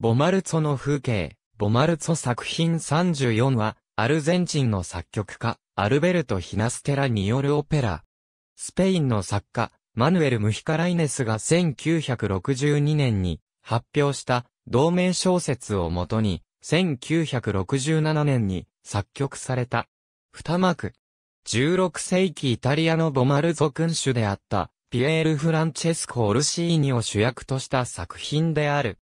ボマルツォの風景、ボマルツォ作品34は、アルゼンチンの作曲家、アルベルト・ヒナステラによるオペラ。スペインの作家、マヌエル・ムヒカライネスが1962年に発表した同名小説をもとに、1967年に作曲された。二幕。16世紀イタリアのボマルゾ君主であった、ピエール・フランチェスコ・オルシーニを主役とした作品である。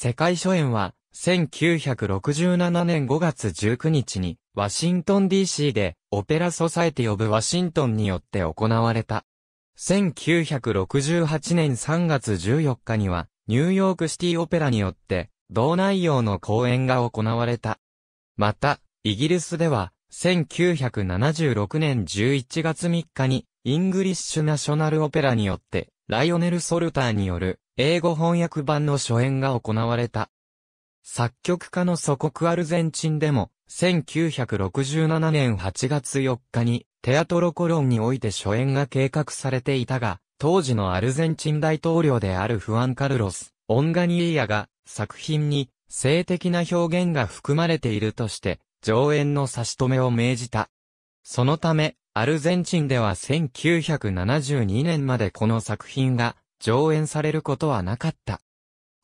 世界初演は、1967年5月19日に、ワシントン DC で、オペラソサエティオブ・ワシントンによって行われた。1968年3月14日には、ニューヨークシティオペラによって、同内容の公演が行われた。また、イギリスでは、1976年11月3日に、イングリッシュナショナルオペラによって、ライオネル・ソルターによる英語翻訳版の初演が行われた。作曲家の祖国アルゼンチンでも、1967年8月4日にテアトロコロンにおいて初演が計画されていたが、当時のアルゼンチン大統領であるフアン・カルロス・オンガニーヤが作品に性的な表現が含まれているとして、上演の差し止めを命じた。そのため、アルゼンチンでは1972年までこの作品が上演されることはなかった。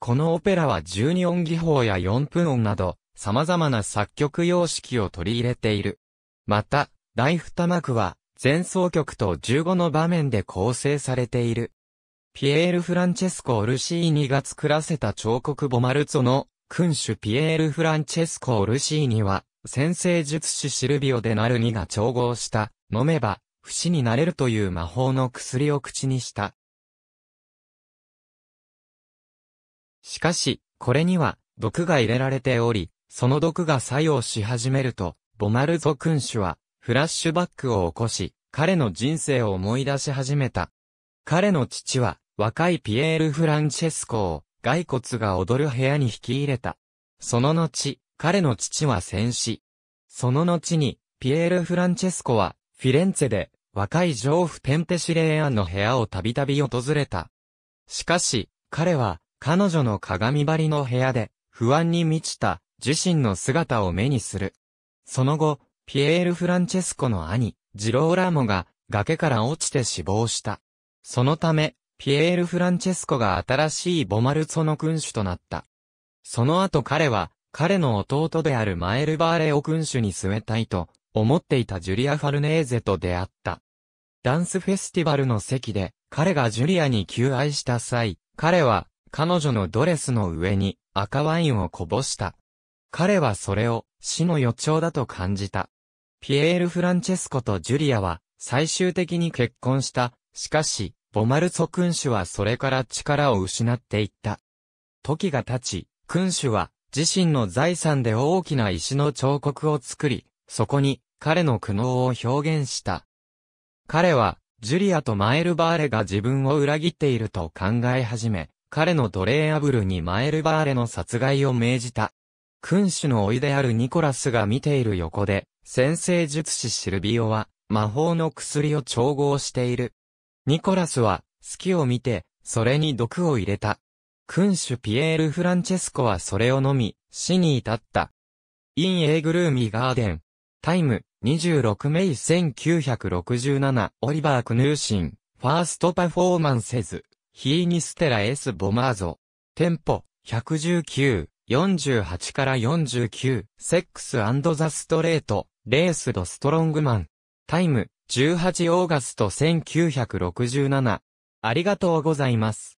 このオペラは12音技法や4分音など様々な作曲様式を取り入れている。また、大二幕は前奏曲と15の場面で構成されている。ピエール・フランチェスコ・オルシーニが作らせた彫刻ボマルツォの君主ピエール・フランチェスコ・オルシーニは先生術師シルビオ・でナルニが調合した、飲めば、不死になれるという魔法の薬を口にした。しかし、これには、毒が入れられており、その毒が作用し始めると、ボマルゾ君主は、フラッシュバックを起こし、彼の人生を思い出し始めた。彼の父は、若いピエール・フランチェスコを、骸骨が踊る部屋に引き入れた。その後、彼の父は戦死。その後に、ピエール・フランチェスコは、フィレンツェで、若い丈夫テンテシレーアンの部屋をたびたび訪れた。しかし、彼は、彼女の鏡張りの部屋で、不安に満ちた、自身の姿を目にする。その後、ピエール・フランチェスコの兄、ジローラーモが、崖から落ちて死亡した。そのため、ピエール・フランチェスコが新しいボマルツォの君主となった。その後彼は、彼の弟であるマエル・バーレを君主に据えたいと思っていたジュリア・ファルネーゼと出会った。ダンスフェスティバルの席で彼がジュリアに求愛した際、彼は彼女のドレスの上に赤ワインをこぼした。彼はそれを死の予兆だと感じた。ピエール・フランチェスコとジュリアは最終的に結婚した。しかし、ボマルソ君主はそれから力を失っていった。時が経ち、君主は自身の財産で大きな石の彫刻を作り、そこに彼の苦悩を表現した。彼は、ジュリアとマエルバーレが自分を裏切っていると考え始め、彼の奴隷アブルにマエルバーレの殺害を命じた。君主の甥であるニコラスが見ている横で、先生術師シルビオは、魔法の薬を調合している。ニコラスは、きを見て、それに毒を入れた。君主ピエール・フランチェスコはそれを飲み、死に至った。イン・エーグルーミー・ガーデン。タイム、26メイ1967、オリバー・クヌーシン、ファーストパフォーマンセズ、ヒーニステラ・エス・ボマーゾ。テンポ、119、48から49、セックスザ・ストレート、レース・ド・ストロングマン。タイム、18オーガスト1967。ありがとうございます。